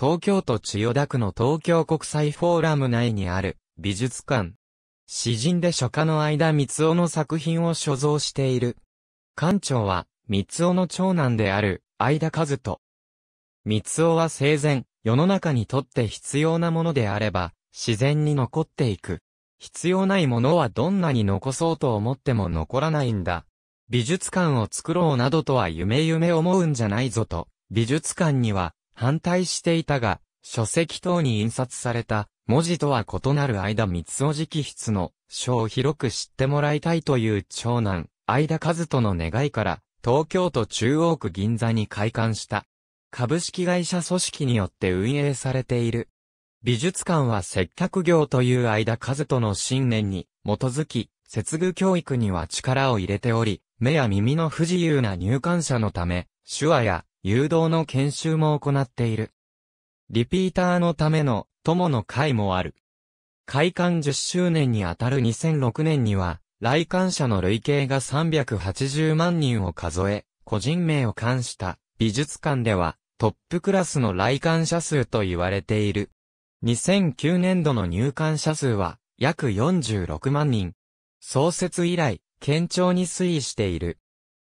東京都千代田区の東京国際フォーラム内にある美術館。詩人で書家の間三尾の作品を所蔵している。館長は三尾の長男である間和人。三尾は生前、世の中にとって必要なものであれば、自然に残っていく。必要ないものはどんなに残そうと思っても残らないんだ。美術館を作ろうなどとは夢夢思うんじゃないぞと、美術館には反対していたが、書籍等に印刷された文字とは異なる間三つお直筆の書を広く知ってもらいたいという長男、間一和人の願いから、東京都中央区銀座に開館した。株式会社組織によって運営されている。美術館は接客業という間和人の信念に基づき、接遇教育には力を入れており、目や耳の不自由な入館者のため、手話や誘導の研修も行っている。リピーターのための友の会もある。開館10周年にあたる2006年には、来館者の累計が380万人を数え、個人名を冠した美術館ではトップクラスの来館者数と言われている。2009年度の入館者数は約46万人。創設以来、堅調に推移している。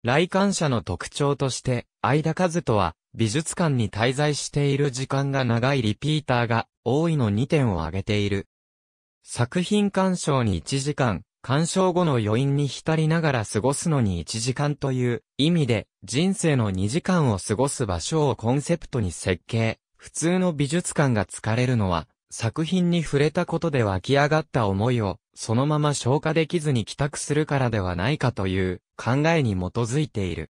来館者の特徴として、間数和人は、美術館に滞在している時間が長いリピーターが多いの2点を挙げている。作品鑑賞に1時間、鑑賞後の余韻に浸りながら過ごすのに1時間という意味で人生の2時間を過ごす場所をコンセプトに設計。普通の美術館が疲れるのは作品に触れたことで湧き上がった思いをそのまま消化できずに帰宅するからではないかという考えに基づいている。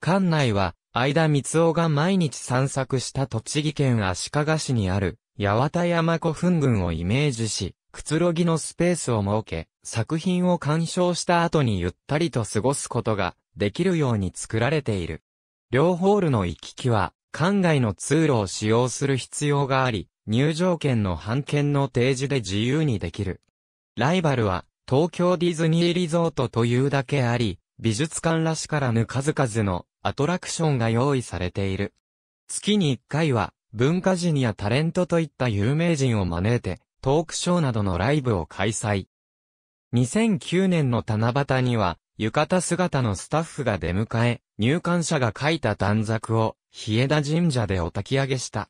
館内は、間田光雄が毎日散策した栃木県足利市にある、八幡山古墳群をイメージし、くつろぎのスペースを設け、作品を鑑賞した後にゆったりと過ごすことができるように作られている。両ホールの行き来は、館外の通路を使用する必要があり、入場券の半券の提示で自由にできる。ライバルは、東京ディズニーリゾートというだけあり、美術館らしからぬ数々のアトラクションが用意されている。月に1回は、文化人やタレントといった有名人を招いて、トークショーなどのライブを開催。2009年の七夕には、浴衣姿のスタッフが出迎え、入館者が書いた短冊を、日枝神社でお焚き上げした。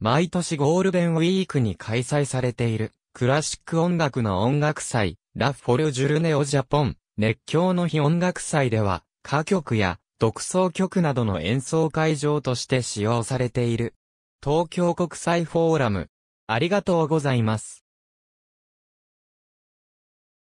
毎年ゴールデンウィークに開催されている。クラシック音楽の音楽祭、ラ・フォルジュルネオ・ジャポン、熱狂の日音楽祭では、歌曲や独奏曲などの演奏会場として使用されている。東京国際フォーラム。ありがとうございます。